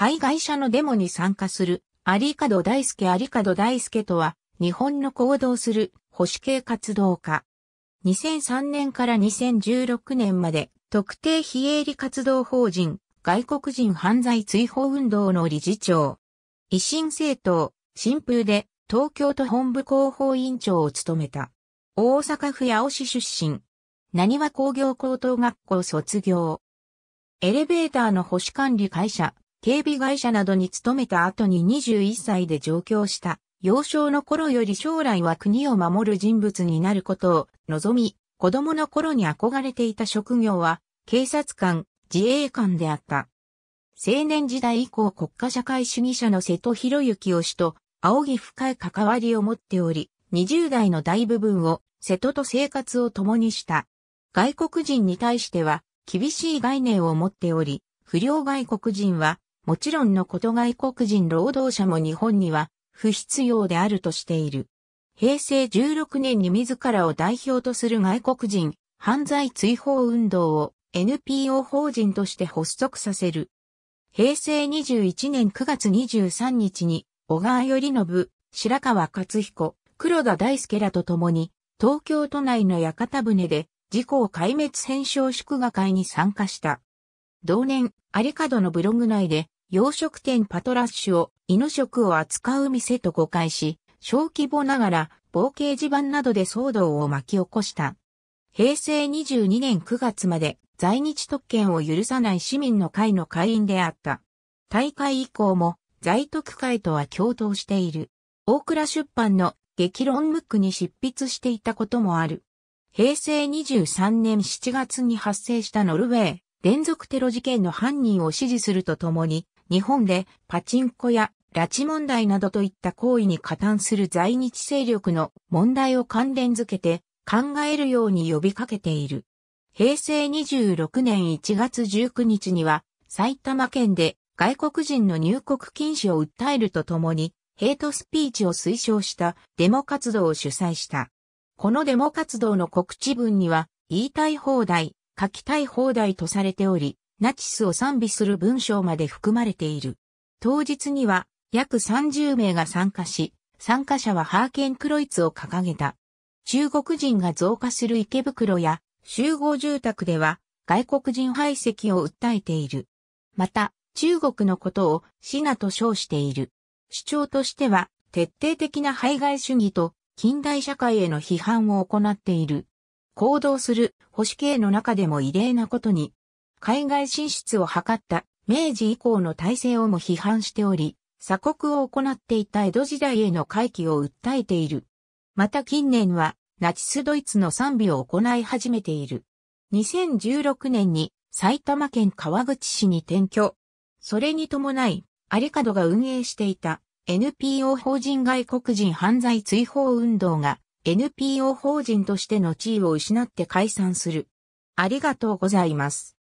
排外者のデモに参加する、有角大輔有角大輔とは、日本の行動する保守系活動家。2003年から2016年まで、特定非営利活動法人、外国人犯罪追放運動の理事長。維新政党、新風で、東京都本部広報委員長を務めた。大阪府八尾市出身。何は工業高等学校卒業。エレベーターの保守管理会社、警備会社などに勤めた後に21歳で上京した。幼少の頃より将来は国を守る人物になることを望み、子供の頃に憧れていた職業は、警察官、自衛官であった。青年時代以降国家社会主義者の瀬戸博之を氏と、仰ぎ深い関わりを持っており、20代の大部分を瀬戸と生活を共にした。外国人に対しては、厳しい概念を持っており、不良外国人はもちろんのこと外国人労働者も日本には不必要であるとしている。平成16年に自らを代表とする外国人犯罪追放運動を NPO 法人として発足させる。平成21年9月23日に小川頼信、白川勝彦、黒田大輔らと共に東京都内の屋形船で事故を壊滅編集祝賀会に参加した。同年、有角のブログ内で洋食店パトラッシュを犬食を扱う店と誤解し、小規模ながら、冒掲示板などで騒動を巻き起こした。平成22年9月まで在日特権を許さない市民の会の会員であった。大会以降も在特会とは共闘している。大倉出版の激論ムックに執筆していたこともある。平成23年7月に発生したノルウェー連続テロ事件の犯人を支持するとともに、日本でパチンコや拉致問題などといった行為に加担する在日勢力の問題を関連づけて考えるように呼びかけている。平成26年1月19日には埼玉県で外国人の入国禁止を訴えるとともにヘイトスピーチを推奨したデモ活動を主催した。このデモ活動の告知文には言いたい放題、書きたい放題とされており、ナチスを賛美する文章まで含まれている。当日には約30名が参加し、参加者はハーケンクロイツを掲げた。中国人が増加する池袋や集合住宅では外国人排斥を訴えている。また、中国のことをシナと称している。主張としては、徹底的な排外主義と近代社会への批判を行っている。行動する保守系の中でも異例なことに、海外進出を図った明治以降の体制をも批判しており、鎖国を行っていた江戸時代への回帰を訴えている。また近年は、ナチスドイツの賛美を行い始めている。2016年に埼玉県川口市に転居。それに伴い、アリカドが運営していた NPO 法人外国人犯罪追放運動が NPO 法人としての地位を失って解散する。ありがとうございます。